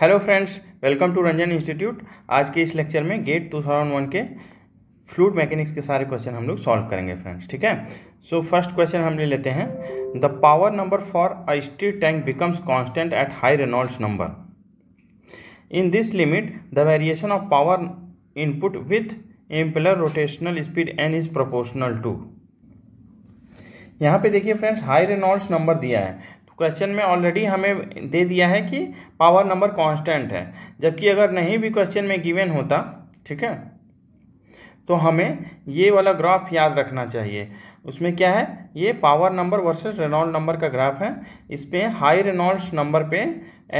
Hello friends welcome to Ranjan institute आज के इस लेक्चर में गेट टू थाउजेंड वन के फ्लूड मैकेनिक्स के सारे क्वेश्चन हम लोग सॉल्व करेंगे फ्रेंड्स ठीक है सो फर्स्ट क्वेश्चन हम ले लेते हैं the power number for a steel tank becomes constant at high Reynolds number in this limit the variation of power input with impeller rotational speed N is proportional to यहाँ पे देखिए friends high Reynolds number दिया है question में already हमें दे दिया है कि पावर नंबर कांस्टेंट है जबकि अगर नहीं भी क्वेश्चन में गिवन होता ठीक है तो हमें ये वाला ग्राफ याद रखना चाहिए उसमें क्या है ये power number versus Reynold number का ग्राफ है इस पर हाई रेनॉल्ड्स नंबर पे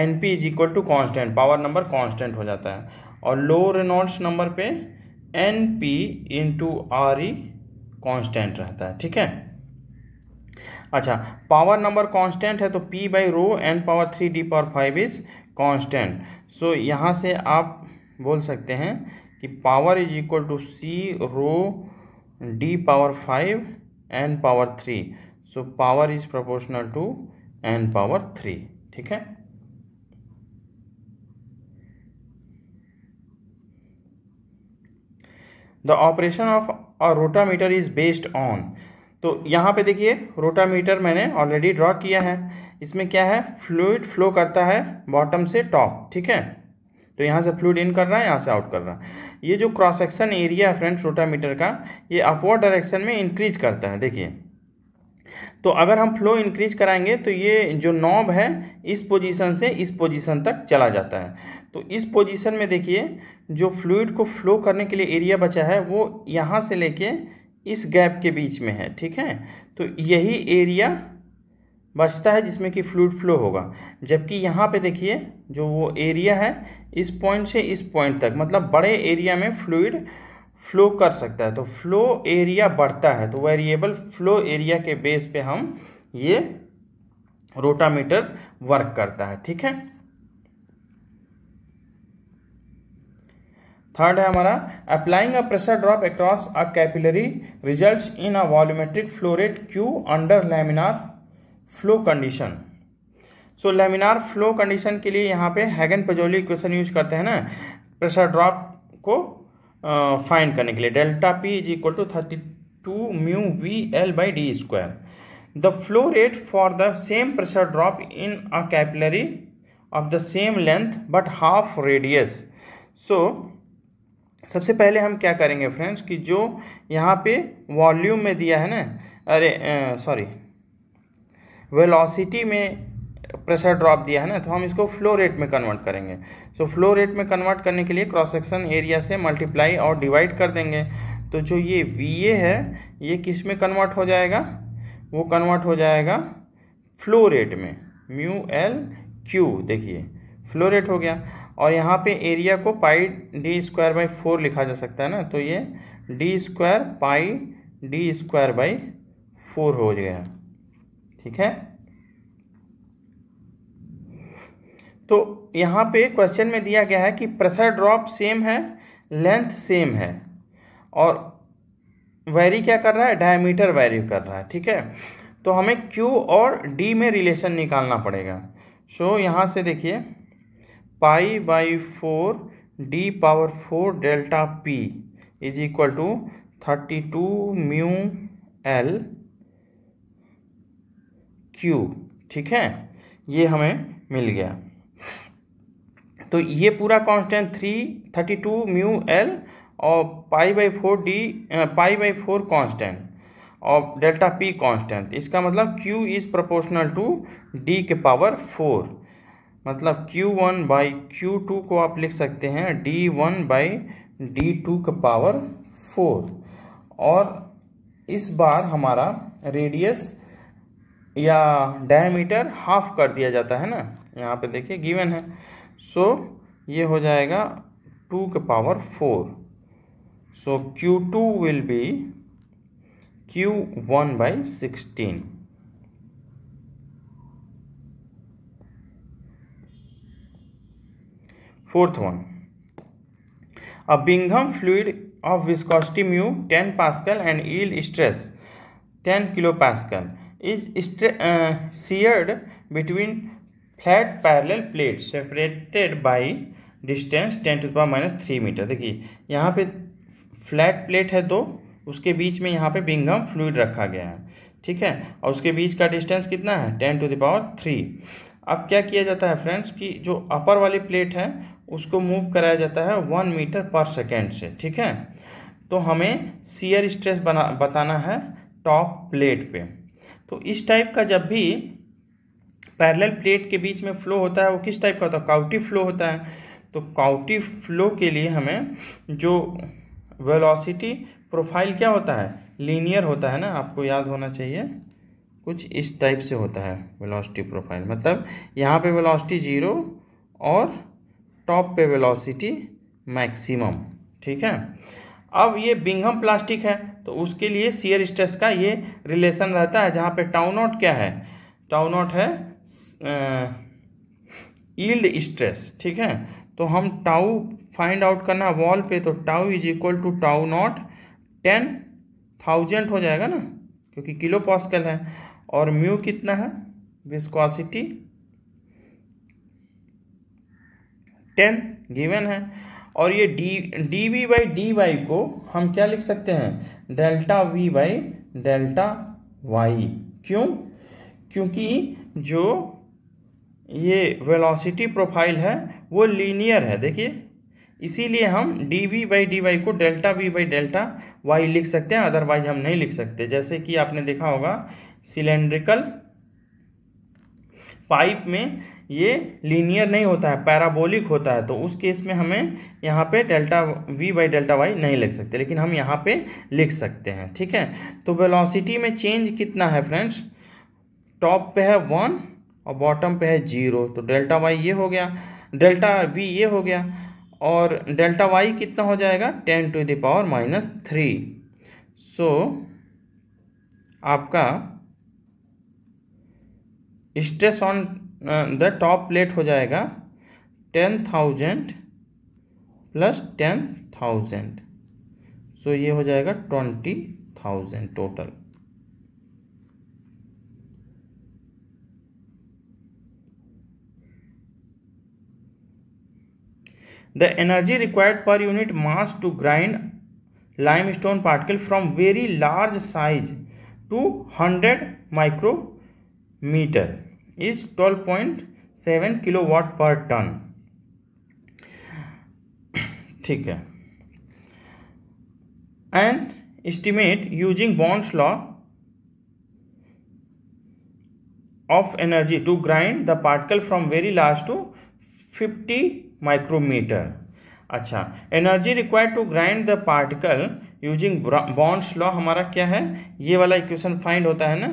N P is equal to constant power number constant हो जाता है और लो रेनॉल्ड्स नंबर पे N P into R E constant रहता है ठीक है अच्छा पावर नंबर कांस्टेंट है तो P by rho N power three D power five is constant so यहाँ से आप बोल सकते हैं कि power is equal to C rho D power five N power three so power is proportional to N power three ठीक है the operation of a rotameter is based on तो यहाँ पे देखिए रोटामीटर मैंने ऑलरेडी ड्रॉ किया है इसमें क्या है फ्लूड फ्लो करता है बॉटम से टॉप ठीक है तो यहाँ से फ्लूड इन कर रहा है यहाँ से आउट कर रहा है ये जो क्रॉस सेक्शन एरिया है फ्रेंड्स रोटामीटर का ये अपवर्ड डायरेक्शन में इंक्रीज करता है देखिए तो अगर हम फ्लो इंक्रीज कराएंगे तो ये जो नॉब है इस पोजीशन से इस पोजीशन तक चला जाता है तो इस पोजीशन में देखिए जो फ्लूड को फ्लो करने के लिए एरिया बचा है वो यहाँ से लेके इस गैप के बीच में है ठीक है तो यही एरिया बचता है जिसमें कि फ्लूड फ्लो होगा जबकि यहाँ पे देखिए जो वो एरिया है इस पॉइंट से इस पॉइंट तक मतलब बड़े एरिया में फ्लूड फ्लो कर सकता है तो फ्लो एरिया बढ़ता है तो वेरिएबल फ्लो एरिया के बेस पे हम ये रोटामीटर वर्क करता है ठीक है थर्ड है हमारा applying a pressure drop across a capillary result in a volumetric flow rate Q under laminar flow condition so laminar flow condition के लिए यहाँ पे हैगन पजोली इक्वेशन यूज करते हैं ना प्रेशर ड्रॉप को फाइंड करने के लिए delta P is equal to thirty two mu V L by D square the flow rate for the same pressure drop in a capillary of the same length but half radius so सबसे पहले हम क्या करेंगे friends कि जो यहाँ पे volume में दिया है ना अरे सॉरी वेलोसिटी में प्रेशर ड्रॉप दिया है ना तो हम इसको फ्लो रेट में कन्वर्ट करेंगे सो तो फ्लो रेट में कन्वर्ट करने के लिए क्रॉस सेक्शन एरिया से मल्टीप्लाई और डिवाइड कर देंगे तो जो ये वी ए है ये किस में कन्वर्ट हो जाएगा वो कन्वर्ट हो जाएगा फ्लो रेट में म्यू एल क्यू देखिए फ्लो रेट हो गया और यहाँ पे एरिया को pi D square by four लिखा जा सकता है ना तो ये D square pi D square by four हो गया ठीक है तो यहाँ पे क्वेश्चन में दिया गया है कि प्रेशर ड्रॉप सेम है लेंथ सेम है और वैरी क्या कर रहा है डायमीटर वैरी कर रहा है ठीक है तो हमें Q और D में रिलेशन निकालना पड़ेगा सो so, यहाँ से देखिए pi by four D power four delta P is equal to thirty two mu L Q ठीक है ये हमें मिल गया तो ये पूरा constant three thirty two mu L और pi by four D pi by four constant और डेल्टा पी कांस्टेंट इसका मतलब Q is proportional to D के पावर फोर मतलब Q1 वन बाई क्यू को आप लिख सकते हैं D1 वन बाई डी का पावर फोर और इस बार हमारा रेडियस या डायमीटर हाफ कर दिया जाता है ना यहाँ पे देखिए गिवन है सो so, ये हो जाएगा टू के power four so Q two will be Q one by sixteen fourth one a fluid of of viscosity mu 10 pascal and yield stress 10 kilopascal is uh, seared between flat parallel plate separated by distance ten to power minus three metre देखिए यहाँ पे flat plate है दो उसके बीच में यहाँ पे Bingham fluid रखा गया है ठीक है और उसके बीच का डिस्टेंस कितना है ten to the power three अब क्या किया जाता है फ्रेंड्स कि जो अपर वाली प्लेट है उसको मूव कराया जाता है वन मीटर पर सेकेंड से ठीक है तो हमें सीयर स्ट्रेस बना बताना है टॉप प्लेट पे तो इस टाइप का जब भी पैरेलल प्लेट के बीच में फ्लो होता है वो किस टाइप का होता है काउटी फ्लो होता है तो काउटी फ्लो के लिए हमें जो वेलोसिटी प्रोफाइल क्या होता है लीनियर होता है ना आपको याद होना चाहिए कुछ इस टाइप से होता है वेलोसिटी प्रोफाइल मतलब यहाँ पे वेलोसिटी ज़ीरो और टॉप पे वेलोसिटी मैक्सिमम ठीक है अब ये बिंगम प्लास्टिक है तो उसके लिए सीयर स्ट्रेस का ये रिलेशन रहता है जहाँ पे नॉट क्या है नॉट है ईल्ड स्ट्रेस ठीक है तो हम टाउ फाइंड आउट करना वॉल पे तो tau is equal to tau naught ten thousand हो जाएगा ना क्योंकि किलो पॉस्कल है और म्यू कितना है विस्कोसिटी टेन गिवन है और ये D D V by D Y को हम क्या लिख सकते हैं delta V by delta Y क्यों क्योंकि जो ये वेलोसिटी प्रोफाइल है वो लीनियर है देखिए इसीलिए हम D V by D Y को delta V by delta Y लिख सकते हैं अदरवाइज हम नहीं लिख सकते जैसे कि आपने देखा होगा सिलेंड्रिकल पाइप में ये लीनियर नहीं होता है पैराबोलिक होता है तो उस केस में हमें यहाँ पे delta V by delta Y नहीं लिख सकते लेकिन हम यहाँ पे लिख सकते हैं ठीक है तो वेलोसिटी में चेंज कितना है फ्रेंड्स टॉप पे है वन और बॉटम पे है जीरो तो डेल्टा वाई ये हो गया डेल्टा वी ये हो गया और डेल्टा वाई कितना हो जाएगा ten to the power minus three so आपका stress on the top plate हो जाएगा ten thousand plus ten thousand so ये हो जाएगा twenty thousand total the energy required per unit mass to grind limestone particle from very large size to hundred micrometre twelve point seven kilo kilowatt per ton ठीक है and estimate using Bond's law of energy to grind the particle from very large to fifty micrometre अच्छा energy required to grind the particle using Bond's law हमारा क्या है ये वाला equation find होता है ना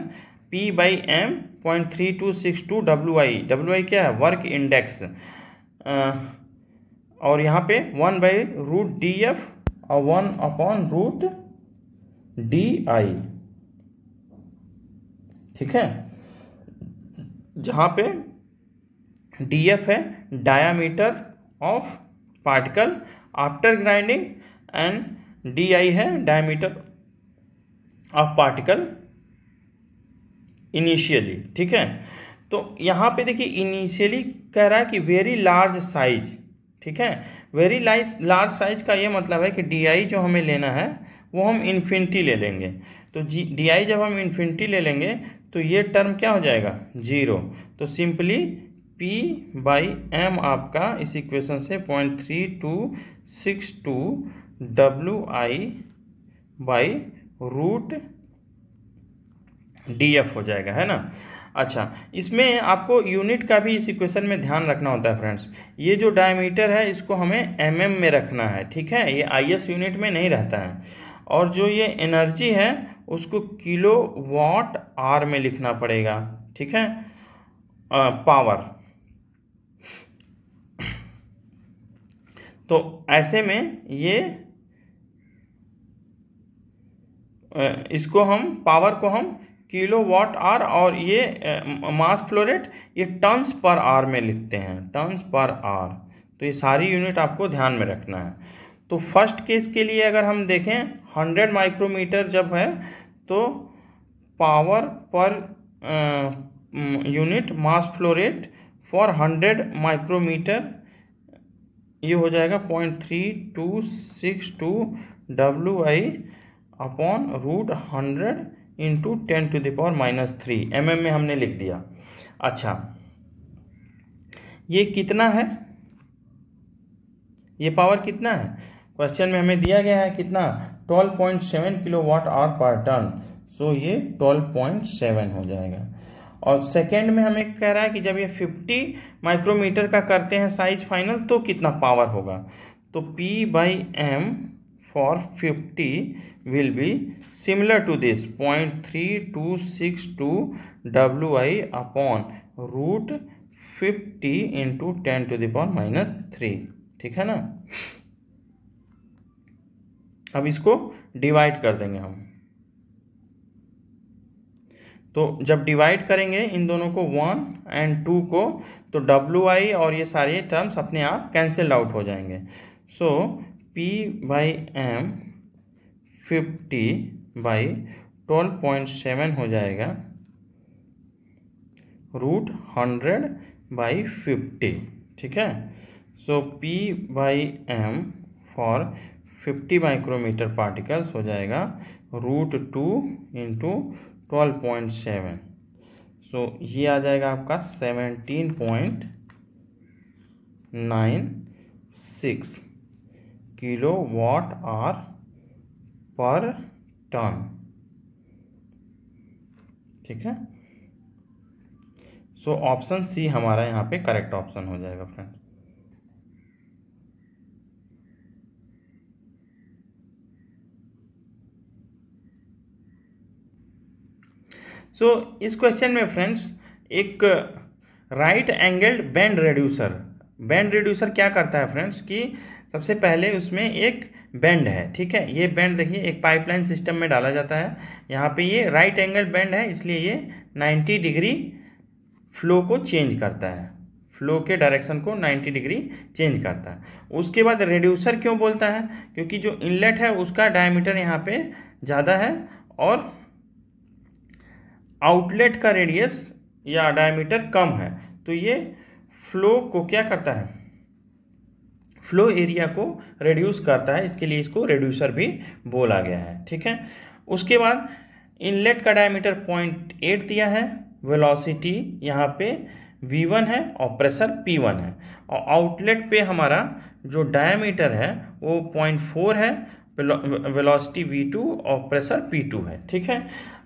P by M point three two six two W I W I क्या है वर्क इंडेक्स और यहाँ पे one by root D F और one upon root D I ठीक है जहाँ पे डी एफ है diameter of particle after grinding and D I है डायामीटर ऑफ पार्टिकल इनिशियली ठीक है तो यहाँ पे देखिए इनिशियली कह रहा है कि वेरी लार्ज साइज ठीक है वेरी लाइज लार्ज साइज का ये मतलब है कि डी जो हमें लेना है वो हम इन्फिनिटी ले लेंगे तो जी डी जब हम इन्फिनिटी ले लेंगे तो ये टर्म क्या हो जाएगा जीरो तो सिंपली पी बाई एम आपका इस इक्वेशन से point three two six two W I by root D F हो जाएगा है ना अच्छा इसमें आपको यूनिट का भी इस इक्वेशन में ध्यान रखना होता है फ्रेंड्स ये जो डायमीटर है इसको हमें एम mm में रखना है ठीक है ये आई एस यूनिट में नहीं रहता है और जो ये एनर्जी है उसको किलो वॉट आर में लिखना पड़ेगा ठीक है आ, पावर तो ऐसे में ये इसको हम पावर को हम किलो वाट आर और ये मास फ्लोरेट ये टन्स पर आर में लिखते हैं टन्स पर आर तो ये सारी यूनिट आपको ध्यान में रखना है तो फर्स्ट केस के लिए अगर हम देखें हंड्रेड माइक्रोमीटर जब है तो power per unit mass flow rate for hundred micrometre ये हो जाएगा point three two six two W I upon root hundred into ten to the power minus three M में हमने लिख दिया अच्छा ये कितना है ये पावर कितना है क्वेश्चन में हमें दिया गया है कितना twelve point seven kilo watt hour per ton so ये ट्वेल्व पॉइंट सेवन हो जाएगा और सेकेंड में हमें कह रहा है कि जब ये फिफ्टी माइक्रोमीटर का करते हैं साइज फाइनल तो कितना पावर होगा तो P by M for 50 will be similar to this 0.3262 wi upon root 50 into 10 to the power minus three ठीक है ना अब इसको डिवाइड कर देंगे हम तो जब डिवाइड करेंगे इन दोनों को वन एंड टू को तो डब्ल्यू आई और ये सारे टर्म्स अपने आप कैंसिल आउट हो जाएंगे so P by M fifty by twelve point seven हो जाएगा रूट हंड्रेड बाई फिफ्टी ठीक है so P by M for fifty micrometre particles हो जाएगा root two into twelve point seven so ये आ जाएगा आपका seventeen point nine six kilo watt hour per ton ठीक है सो ऑप्शन सी हमारा यहाँ पे करेक्ट ऑप्शन हो जाएगा फ्रेंड सो so, इस क्वेश्चन में फ्रेंड्स एक right angled bend reducer bend reducer hmm. क्या करता है फ्रेंड्स कि सबसे पहले उसमें एक बैंड है ठीक है ये बैंड देखिए एक पाइपलाइन सिस्टम में डाला जाता है यहाँ पे ये राइट एंगल बैंड है इसलिए ये 90 डिग्री फ्लो को चेंज करता है फ्लो के डायरेक्शन को 90 डिग्री चेंज करता है उसके बाद रेड्यूसर क्यों बोलता है क्योंकि जो इनलेट है उसका डायमीटर यहाँ पर ज़्यादा है और आउटलेट का रेडियस या डायमीटर कम है तो ये फ्लो को क्या करता है फ्लो एरिया को रिड्यूस करता है इसके लिए इसको रिड्यूसर भी बोला गया है ठीक है उसके बाद इनलेट का डायमीटर पॉइंट एट दिया है वेलोसिटी यहाँ पे वी वन है और प्रेशर पी वन है और आउटलेट पे हमारा जो डायमीटर है वो पॉइंट फोर है वेलोसिटी टू और प्रेशर पी टू है ठीक है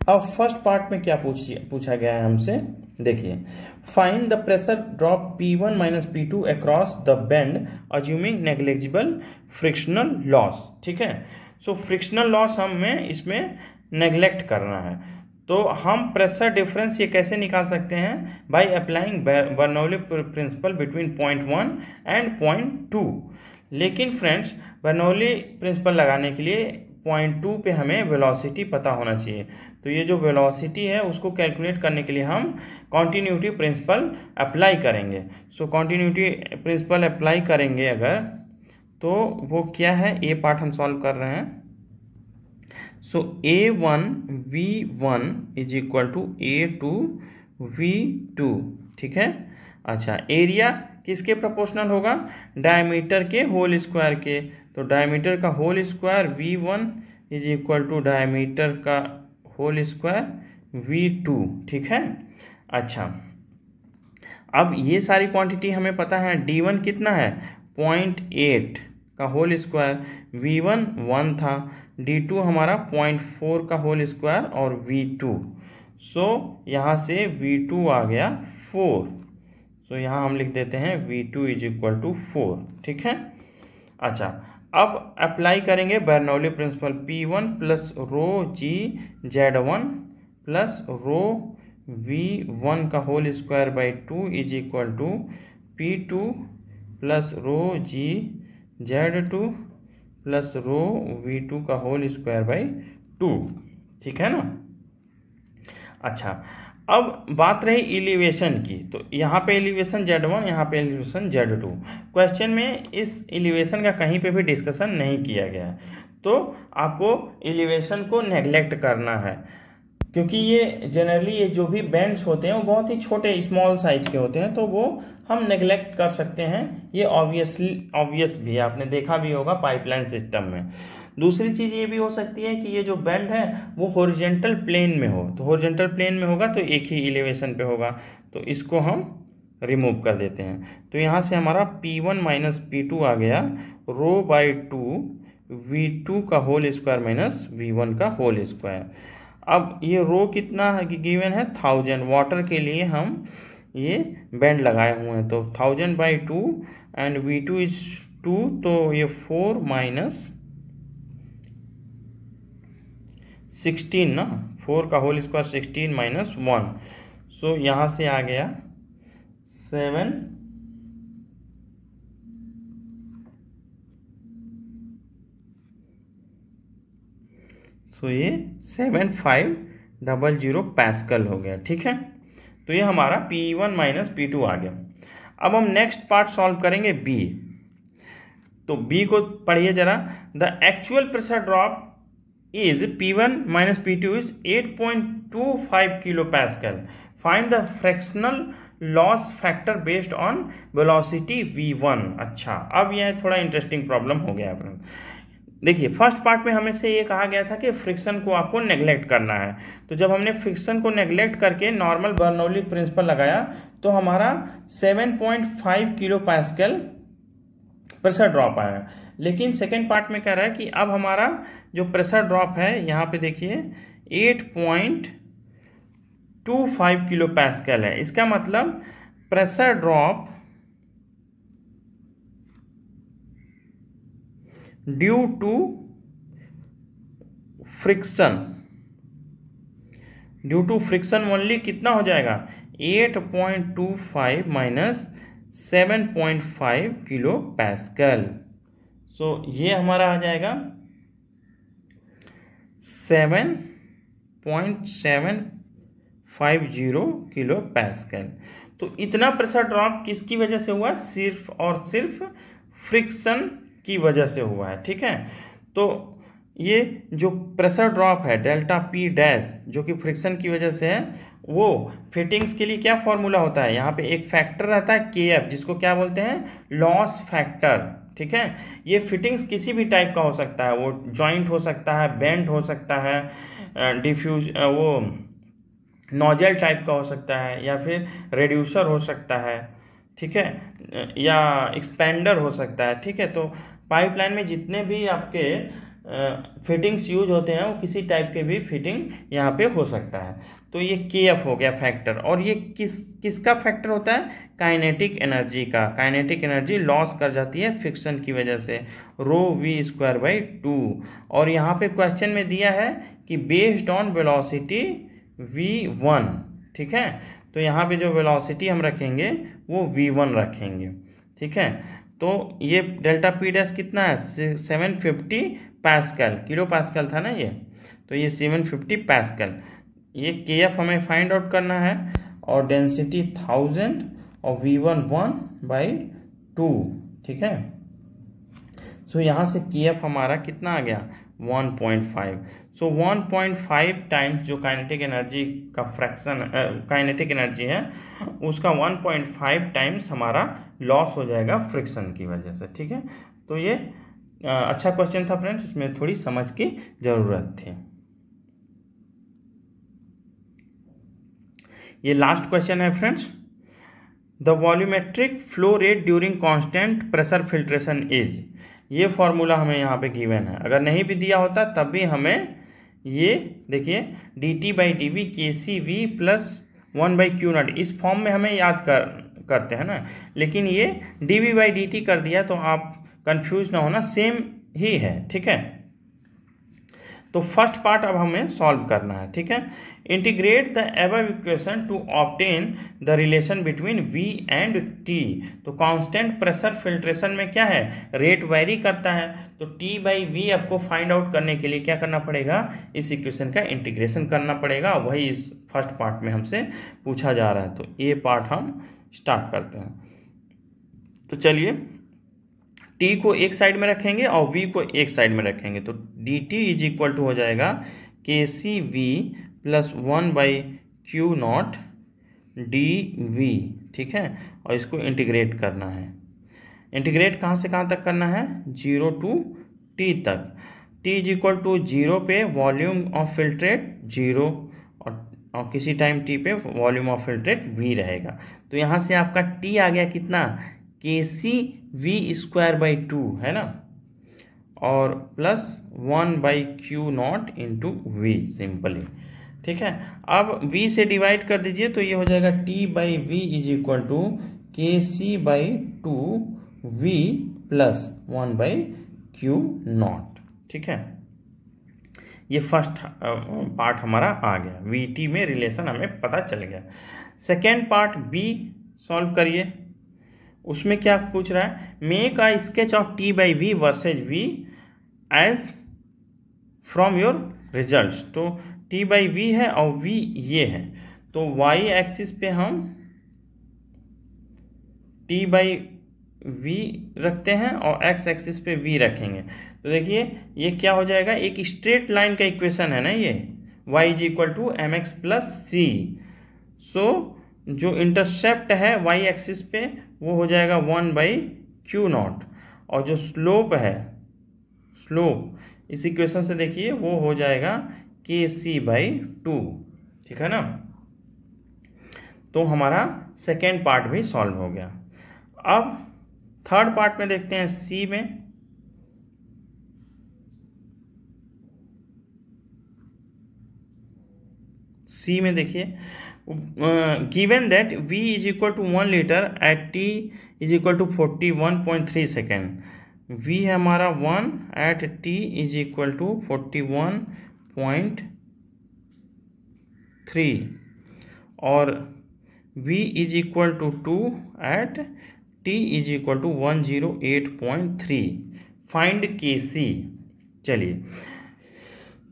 अब फर्स्ट पार्ट में क्या पूछा गया है हमसे देखिए find the pressure drop P one minus P two across the bend assuming negligible frictional loss ठीक है सो फ्रिक्शनल लॉस हमें इसमें नेग्लेक्ट करना है तो हम प्रेशर डिफरेंस ये कैसे निकाल सकते हैं by applying Bernoulli principle between point one and point two लेकिन फ्रेंड्स बर्नौली प्रिंसिपल लगाने के लिए पॉइंट टू पर हमें वेलोसिटी पता होना चाहिए तो ये जो वेलोसिटी है उसको कैलकुलेट करने के लिए हम कॉन्टीन्यूटी प्रिंसिपल अप्लाई करेंगे सो कॉन्टीन्यूटी प्रिंसिपल अप्लाई करेंगे अगर तो वो क्या है ए पार्ट हम सॉल्व कर रहे हैं so A one V one is equal to A two V two ठीक है अच्छा एरिया किसके प्रोपोर्शनल होगा डायमीटर के होल स्क्वायर के तो डायमीटर का whole square V one is equal to diameter का होल स्क्वायर वी टू ठीक है अच्छा अब ये सारी क्वांटिटी हमें पता है डी वन कितना है पॉइंट एट का whole square V one one था डी टू हमारा पॉइंट फोर का होल स्क्वायर और वी टू सो यहाँ से वी टू आ गया फोर सो so, यहाँ हम लिख देते हैं V two is equal to four ठीक है अच्छा अब अप्लाई करेंगे Bernoulli principle P one plus rho g z one plus rho V one का whole square by two is equal to P two plus rho g z two plus rho V two का whole square by two ठीक है ना अच्छा अब बात रही elevation की तो यहाँ पे एलिवेशन जेड वन यहाँ पे एलिवेशन जेड टू क्वेश्चन में इस एलिवेशन का कहीं पे भी डिस्कशन नहीं किया गया है तो आपको एलिवेशन को नेग्लेक्ट करना है क्योंकि ये जनरली ये जो भी बैंड्स होते हैं वो बहुत ही छोटे स्मॉल साइज के होते हैं तो वो हम नेग्लेक्ट कर सकते हैं ये ऑब्वियसली ऑब्वियस भी है आपने देखा भी होगा पाइपलाइन सिस्टम में दूसरी चीज़ ये भी हो सकती है कि ये जो बैंड है वो हॉरिजेंटल प्लेन में हो तो हॉरिजेंटल प्लेन में होगा तो एक ही इलेवेशन पे होगा तो इसको हम रिमूव कर देते हैं तो यहाँ से हमारा P1 वन माइनस पी आ गया rho by two V two का whole square minus V one का होल स्क्वायर अब ये रो कितना गिवन है थाउजेंड वाटर के लिए हम ये बैंड लगाए हुए हैं तो thousand by two and V two is two तो ये फोर माइनस सिक्सटीन ना फोर का whole square sixteen minus one so यहाँ से आ गया सेवन सो ये seven five double zero pascal हो गया ठीक है तो ये हमारा P one minus P two आ गया अब हम नेक्स्ट पार्ट सॉल्व करेंगे बी तो बी को पढ़िए जरा the actual pressure drop is P1 minus P2 is 8.25 kilopascal. Find the fractional loss factor based on velocity V one अच्छा अब यह थोड़ा इंटरेस्टिंग प्रॉब्लम हो गया अपना देखिए फर्स्ट पार्ट में हमें से ये कहा गया था कि फ्रिक्शन को आपको नेग्लेक्ट करना है तो जब हमने फ्रिक्शन को नेग्लेक्ट करके नॉर्मल बर्नौली प्रिंसिपल लगाया तो हमारा 7.5 किलो पास्कल प्रेशर ड्रॉप आया लेकिन सेकेंड पार्ट में कह रहा है कि अब हमारा जो प्रेशर ड्रॉप है यहाँ पे देखिए eight point two five kilopascal है इसका मतलब pressure drop due to friction due to friction only कितना हो जाएगा 8.25 माइनस 7.5 किलो पैस्कल सो तो so, ये हमारा आ जाएगा seven point seven five zero kilopascal तो इतना प्रेशर ड्रॉप किसकी वजह से हुआ सिर्फ और सिर्फ फ्रिक्शन की वजह से हुआ है ठीक है तो ये जो प्रेशर ड्रॉप है डेल्टा पी डैश जो कि फ्रिक्शन की वजह से है वो फिटिंग्स के लिए क्या फॉर्मूला होता है यहाँ पे एक फैक्टर रहता है के एफ जिसको क्या बोलते हैं लॉस फैक्टर ठीक है ये फिटिंग्स किसी भी टाइप का हो सकता है वो जॉइंट हो सकता है बेंड हो सकता है डिफ्यूज वो नोजल टाइप का हो सकता है या फिर रेड्यूसर हो सकता है ठीक है या एक्सपेंडर हो सकता है ठीक है तो पाइपलाइन में जितने भी आपके फिटिंग्स यूज होते हैं वो किसी टाइप के भी फिटिंग यहाँ पे हो सकता है तो ये के एफ हो गया फैक्टर और ये किस किसका फैक्टर होता है काइनेटिक एनर्जी का काइनेटिक एनर्जी लॉस कर जाती है फ्रिक्शन की वजह से rho V square by two और यहाँ पे क्वेश्चन में दिया है कि based on velocity V one ठीक है तो यहाँ पे जो वेलोसिटी हम रखेंगे वो वी वन रखेंगे ठीक है तो ये डेल्टा पी डैस कितना है seven fifty pascal kilopascal था ना ये तो ये सेवन फिफ्टी पास्कल ये के एफ हमें फाइंड आउट करना है और डेंसिटी थाउजेंड और V one one by two ठीक है सो so, यहाँ से के एफ हमारा कितना आ गया 1.5 सो so, 1.5 टाइम्स जो काइनेटिक एनर्जी का फ्रैक्शन काइनेटिक एनर्जी है उसका 1.5 टाइम्स हमारा लॉस हो जाएगा फ्रिक्शन की वजह से ठीक है तो ये आ, अच्छा क्वेश्चन था फ्रेंड्स इसमें थोड़ी समझ की ज़रूरत थी ये लास्ट क्वेश्चन है friends the volumetric flow rate during constant pressure filtration is ये फॉर्मूला हमें यहाँ पे गिवन है अगर नहीं भी दिया होता तब भी हमें ये देखिए D T by D V K C V plus one by Q naught इस फॉर्म में हमें याद कर करते हैं ना लेकिन ये D V by D T कर दिया तो आप कंफ्यूज ना होना सेम ही है ठीक है तो फर्स्ट पार्ट अब हमें सॉल्व करना है ठीक है integrate the above equation to obtain the relation between V and T तो कांस्टेंट प्रेशर फिल्ट्रेशन में क्या है रेट वेरी करता है तो टी बाई वी आपको फाइंड आउट करने के लिए क्या करना पड़ेगा इस इक्वेशन का इंटीग्रेशन करना पड़ेगा वही इस फर्स्ट पार्ट में हमसे पूछा जा रहा है तो ये पार्ट हम स्टार्ट करते हैं तो चलिए टी को एक साइड में रखेंगे और वी को एक साइड में रखेंगे तो D T is equal to हो जाएगा K C V plus one by Q naught D V ठीक है और इसको इंटीग्रेट करना है इंटीग्रेट कहाँ से कहाँ तक करना है जीरो टू टी तक T is equal to zero पे वॉल्यूम ऑफ फिल्ट्रेट जीरो और और किसी टाइम टी पे वॉल्यूम ऑफ फिल्ट्रेट वी रहेगा तो यहाँ से आपका टी आ गया कितना K C V square by two है ना और plus one by Q naught into V simply ठीक है अब v से डिवाइड कर दीजिए तो ये हो जाएगा t by V is equal to K C by two V plus one by Q naught ठीक है ये फर्स्ट पार्ट हमारा आ गया वी टी में रिलेशन हमें पता चल गया सेकेंड पार्ट बी सॉल्व करिए उसमें क्या पूछ रहा है make a sketch of T by V versus V as from your result तो टी बाई वी है और वी ये है तो वाई एक्सिस पे हम टी बाई वी रखते हैं और एक्स एक्सिस पे वी रखेंगे तो देखिए ये क्या हो जाएगा एक स्ट्रेट लाइन का इक्वेशन है ना ये Y is equal to M X plus C so जो इंटरसेप्ट है वाई एक्सिस पे वो हो जाएगा वन बाई क्यू नॉट और जो स्लोप है स्लोप इस इक्वेशन से देखिए वो हो जाएगा के सी बाई टू ठीक है ना तो हमारा सेकेंड पार्ट भी सॉल्व हो गया अब थर्ड पार्ट में देखते हैं सी में सी में देखिए given that V is equal to one litre at T is equal to forty one point three second V है हमारा one at T is equal to forty one point three और v is equal to two at t is equal to one zero eight point three find K C चलिए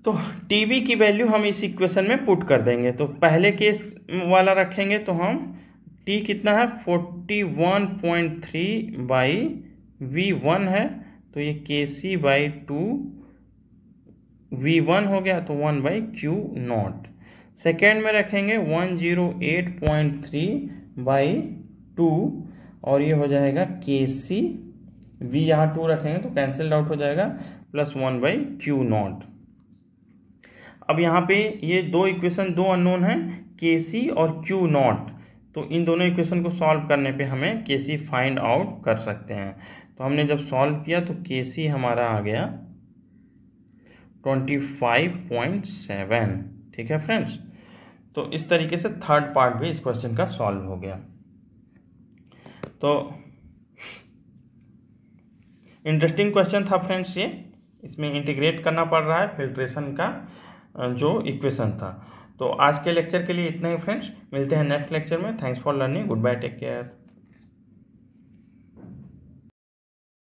तो T B की value हम इस equation में put कर देंगे तो पहले केस वाला रखेंगे तो हम टी कितना है forty one point three by V one है तो ये K C by two V one हो गया तो one by Q naught second में रखेंगे one zero eight point three by two और ये हो जाएगा के सी वी यहाँ टू रखेंगे तो कैंसिल्ड आउट हो जाएगा plus one by Q naught अब यहाँ पे ये दो इक्वेशन दो अननोन हैं के सी और क्यू नॉट तो इन दोनों इक्वेशन को सॉल्व करने पे हमें के सी फाइंड आउट कर सकते हैं तो हमने जब सॉल्व किया तो के सी हमारा आ गया ट्वेंटी फाइव पॉइंट सेवन ठीक है फ्रेंड्स तो इस तरीके से थर्ड पार्ट भी इस क्वेश्चन का सॉल्व हो गया तो इंटरेस्टिंग क्वेश्चन था फ्रेंड्स ये इसमें इंटीग्रेट करना पड़ रहा है फिल्ट्रेशन का जो इक्वेशन था तो आज के लेक्चर के लिए इतना ही फ्रेंड्स मिलते हैं नेक्स्ट लेक्चर में thanks for learning goodbye take care